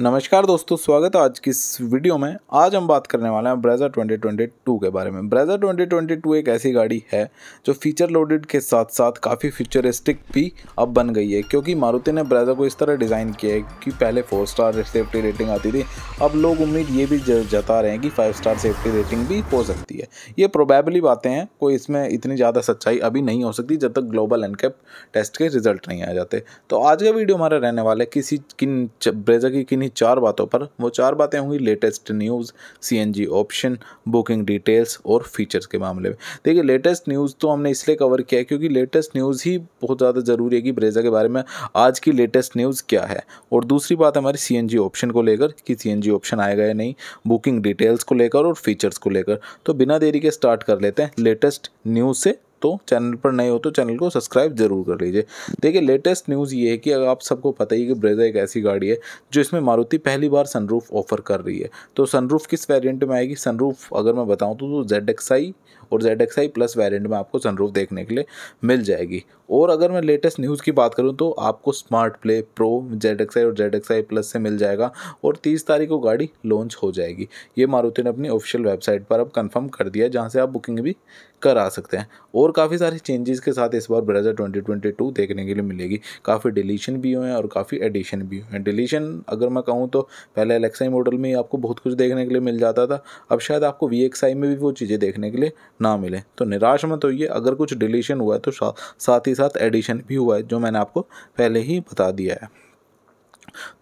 नमस्कार दोस्तों स्वागत है आज की इस वीडियो में आज हम बात करने वाले हैं ब्रेजा 2022 के बारे में ब्रेजा 2022 एक ऐसी गाड़ी है जो फीचर लोडेड के साथ साथ काफ़ी फ्यूचरिस्टिक भी अब बन गई है क्योंकि मारुति ने ब्रेजा को इस तरह डिज़ाइन किया है कि पहले फोर स्टार सेफ्टी रेटिंग आती थी अब लोग उम्मीद ये भी जता रहे हैं कि फाइव स्टार सेफ्टी रेटिंग भी हो सकती है ये प्रोबेबली बातें हैं कोई इसमें इतनी ज़्यादा सच्चाई अभी नहीं हो सकती जब तक ग्लोबल एनकेप टेस्ट के रिजल्ट नहीं आ जाते तो आज का वीडियो हमारा रहने वाला है किसी किन ब्रेजा की किन इन्हीं चार बातों पर वो चार बातें होंगी latest news C N G option booking details और फीचर्स के मामले में देखिए लेटेस्ट न्यूज़ तो हमने इसलिए कवर किया है क्योंकि लेटेस्ट न्यूज़ ही बहुत ज़्यादा ज़रूरी है कि ब्रेजा के बारे में आज की लेटेस्ट न्यूज़ क्या है और दूसरी बात हमारी सी एन जी ऑप्शन को लेकर कि सी एन जी ऑप्शन आएगा या नहीं बुकिंग डिटेल्स को लेकर और फीचर्स को लेकर तो बिना देरी के स्टार्ट कर लेते हैं लेटेस्ट न्यूज़ से तो चैनल पर नए हो तो चैनल को सब्सक्राइब जरूर कर लीजिए देखिए लेटेस्ट न्यूज़ ये है कि अगर आप सबको पता ही कि ब्रेजा एक ऐसी गाड़ी है जो इसमें मारुति पहली बार सनरूफ ऑफर कर रही है तो सनरूफ किस वेरिएंट में आएगी सनरूफ अगर मैं बताऊँ तो जेड एक्स आई और Z X I plus variant में आपको सनरूफ देखने के लिए मिल जाएगी और अगर मैं लेटेस्ट न्यूज़ की बात करूँ तो आपको smart play pro Z X I और जेड एक्स आई प्लस से मिल जाएगा और तीस तारीख को गाड़ी लॉन्च हो जाएगी ये मारुति ने अपनी ऑफिशियल वेबसाइट पर अब कन्फर्म कर दिया जहाँ से आप बुकिंग भी करा सकते हैं और काफ़ी सारे चेंजेस के साथ इस बार ब्रेजर ट्वेंटी ट्वेंटी टू देखने के लिए मिलेगी काफ़ी डिलीशन भी हुए हैं और काफ़ी एडिशन भी हुए हैं डिलीशन अगर मैं कहूँ तो पहले एलेक्साई मॉडल में आपको बहुत कुछ देखने के लिए मिल जाता था अब शायद आपको वी में भी वो चीज़ें देखने के लिए ना मिले तो निराश मत होइए अगर कुछ डिलीशन हुआ है तो साथ ही साथ एडिशन भी हुआ है जो मैंने आपको पहले ही बता दिया है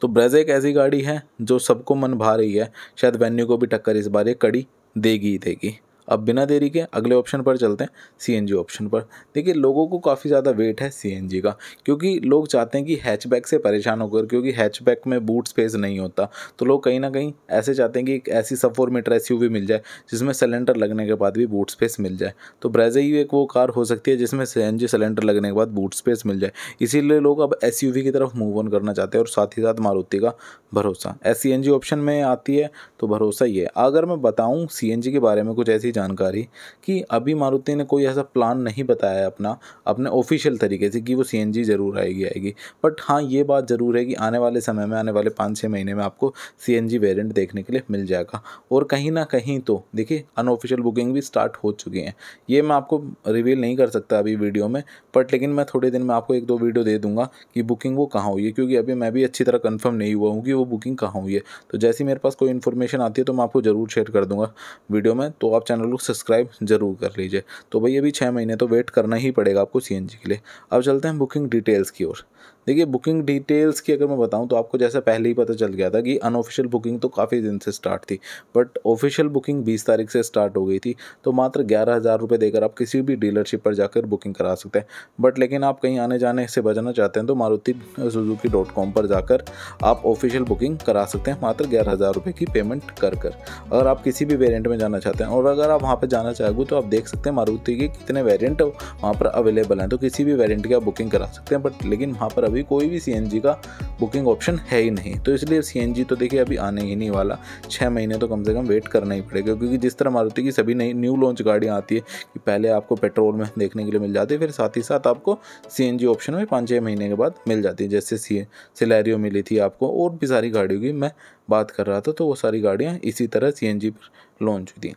तो ब्रेज एक ऐसी गाड़ी है जो सबको मन भा रही है शायद वेन्यू को भी टक्कर इस बार ये कड़ी देगी ही देगी अब बिना देरी के अगले ऑप्शन पर चलते हैं सी ऑप्शन पर देखिए लोगों को काफ़ी ज़्यादा वेट है सी का क्योंकि लोग चाहते हैं कि हैचबैक से परेशान होकर क्योंकि हैचबैक में बूट स्पेस नहीं होता तो लोग कहीं ना कहीं ऐसे चाहते हैं कि एक ऐसी सब फोर मीटर एस मिल जाए जिसमें सिलेंडर लगने के बाद भी बूट स्पेस मिल जाए तो ब्रेजा ही एक वो कार हो सकती है जिसमें सी सिलेंडर लगने के बाद बूट स्पेस मिल जाए इसीलिए लोग अब एस की तरफ मूव ऑन करना चाहते हैं और साथ ही साथ मारुति का भरोसा एस ऑप्शन में आती है तो भरोसा ही है अगर मैं बताऊँ सी के बारे में कुछ ऐसी जानकारी कि अभी मारुति ने कोई ऐसा प्लान नहीं बताया है अपना अपने ऑफिशियल तरीके से कि वो सी ज़रूर आएगी आएगी बट हाँ ये बात ज़रूर है कि आने वाले समय में आने वाले पाँच छः महीने में आपको सी एन देखने के लिए मिल जाएगा और कहीं ना कहीं तो देखिए अनऑफिशियल बुकिंग भी स्टार्ट हो चुकी हैं ये मैं आपको रिवील नहीं कर सकता अभी वीडियो में बट लेकिन मैं थोड़े दिन में आपको एक दो वीडियो दे दूंगा कि बुकिंग वो कहाँ हुई है क्योंकि अभी मैं भी अच्छी तरह कंफर्म नहीं हुआ हूँ कि वो बुकिंग कहाँ हुई है तो जैसे मेरे पास कोई इन्फॉर्मेशन आती है तो मैं आपको ज़रूर शेयर कर दूंगा वीडियो में तो आप चैनल चैनल को सब्सक्राइब जरूर कर लीजिए तो भाई अभी छः महीने तो वेट करना ही पड़ेगा आपको सी के लिए अब चलते हैं बुकिंग डिटेल्स की ओर देखिए बुकिंग डिटेल्स की अगर मैं बताऊं तो आपको जैसा पहले ही पता चल गया था कि अनऑफिशियल बुकिंग तो काफ़ी दिन से स्टार्ट थी बट ऑफिशियल बुकिंग 20 तारीख से स्टार्ट हो गई थी तो मात्र ग्यारह हज़ार रुपये देकर आप किसी भी डीलरशिप पर जाकर बुकिंग करा सकते हैं बट लेकिन आप कहीं आने जाने से बचना चाहते हैं तो मारुति सुजुकी डॉट कॉम पर जाकर आप ऑफिशियल बुकिंग करा सकते हैं मात्र ग्यारह हज़ार रुपये की पेमेंट कर कर अगर आप किसी भी वेरियंट में जाना चाहते हैं और अगर आप वहाँ पर जाना चाहोगे तो आप देख सकते हैं मारुति के कितने वेरियंट वहाँ पर अवेलेबल हैं तो किसी भी वेरियंट की आप बुकिंग करा सकते हैं बट लेकिन वहाँ पर अभी कोई भी सी का बुकिंग ऑप्शन है ही नहीं तो इसलिए सी तो देखिए अभी आने ही नहीं वाला छः महीने तो कम से कम वेट करना ही पड़ेगा क्योंकि जिस तरह मारुति की सभी नई न्यू लॉन्च गाड़ियाँ आती है कि पहले आपको पेट्रोल में देखने के लिए मिल जाती है फिर साथ ही साथ आपको सी ऑप्शन में पाँच छः महीने के बाद मिल जाती है जैसे सी सिलैरियो मिली थी आपको और भी सारी गाड़ियों की मैं बात कर रहा था तो वो सारी गाड़ियाँ इसी तरह सी पर लॉन्च हुई थी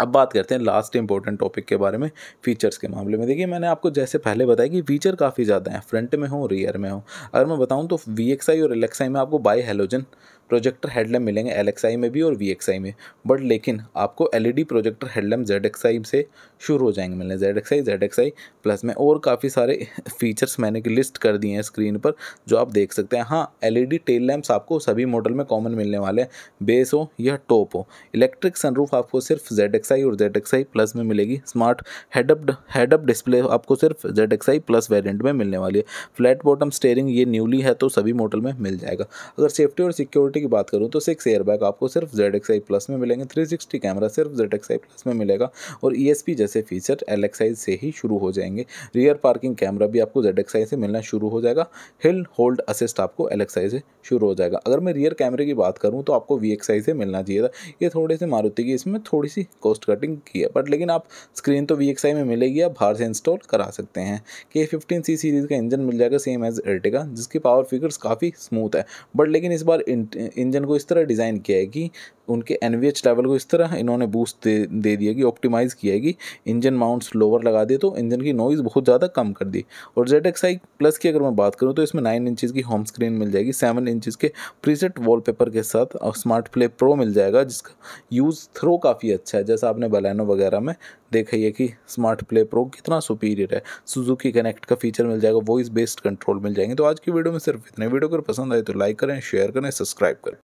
अब बात करते हैं लास्ट इंपॉर्टेंट टॉपिक के बारे में फीचर्स के मामले में देखिए मैंने आपको जैसे पहले बताया कि फीचर काफ़ी ज़्यादा हैं फ्रंट में हो रियर में हो अगर मैं बताऊँ तो वी और एल में आपको बाई हेलोजन प्रोजेक्टर हेडलैम मिलेंगे एल में भी और वी में बट लेकिन आपको L e projector headlamp Z से शुरू हो जाएंगे मिलने जेड एक्स आई प्लस में और काफ़ी सारे फीचर्स मैंने की लिस्ट कर दिए हैं स्क्रीन पर जो आप देख सकते हैं हाँ एल टेल लैम्प्स आपको सभी मॉडल में कॉमन मिलने वाले हैं बेस हो या टॉप हो इलेक्ट्रिक सनरूफ आपको सिर्फ जेड और जेड प्लस में मिलेगी स्मार्ट हेडअप हेडअप डिस्प्ले आपको सिर्फ जेड प्लस वेरियंट में मिलने वाली है फ्लैट बॉटम स्टेयरिंग ये न्यूली है तो सभी मॉडल में मिल जाएगा अगर सेफ्टी और सिक्योरिटी सिक्योरिटी की बात करूँ तो सिक्स एयरबैग आपको सिर्फ जेड एक्स आई प्लस में मिलेंगे थ्री सिक्सटी कैमरा सिर्फ जेड एक्स आई प्लस में मिलेगा और ई एस पी जैसे फीचर एल एक्स आई से ही शुरू हो जाएंगे रियर पार्किंग कैमरा भी आपको जेड एक्स आई से मिलना शुरू हो जाएगा हिल होल्ड असिस्ट आपको एल एक्स आई से शुरू हो जाएगा अगर मैं रियर कैमरे की बात करूँ तो आपको वी एक्स आई से मिलना चाहिए था ये थोड़े से मारुति की इसमें थोड़ी सी कॉस्ट कटिंग की है बट लेकिन आप स्क्रीन तो वी एक्स आई में मिलेगी आप बाहर से इंस्टॉल करा सकते हैं के फिफ्टीन सी सीरीज़ का इंजन मिल जाएगा सेम एज एल्टेगा जिसकी पावर फिगर्स काफ़ी स्मूथ है बट लेकिन इस बार इंजन को इस तरह डिज़ाइन किया है कि उनके एन लेवल को इस तरह इन्होंने बूस्ट दे दे दिया कि ऑप्टिमाइज़ किया है कि इंजन माउंट्स लोअर लगा दिए तो इंजन की नॉइज़ बहुत ज़्यादा कम कर दी और जेड एक्स आई प्लस की अगर मैं बात करूँ तो इसमें नाइन इंचज़ की होम स्क्रीन मिल जाएगी सेवन इंचज़ के प्रीसेट वॉलपेपर के साथ और स्मार्ट प्ले प्रो मिल जाएगा जिसका यूज़ थ्रो काफ़ी अच्छा है जैसा आपने बलैनो वगैरह में देखा ही है कि स्मार्ट प्ले प्रो कितना सुपीरियर है सुजुकी कनेक्ट का फीचर मिल जाएगा वॉइस बेस्ड कंट्रोल मिल जाएंगे तो आज की वीडियो में सिर्फ इतने वीडियो अगर पसंद आए तो लाइक करें शेयर करें सब्सक्राइब करें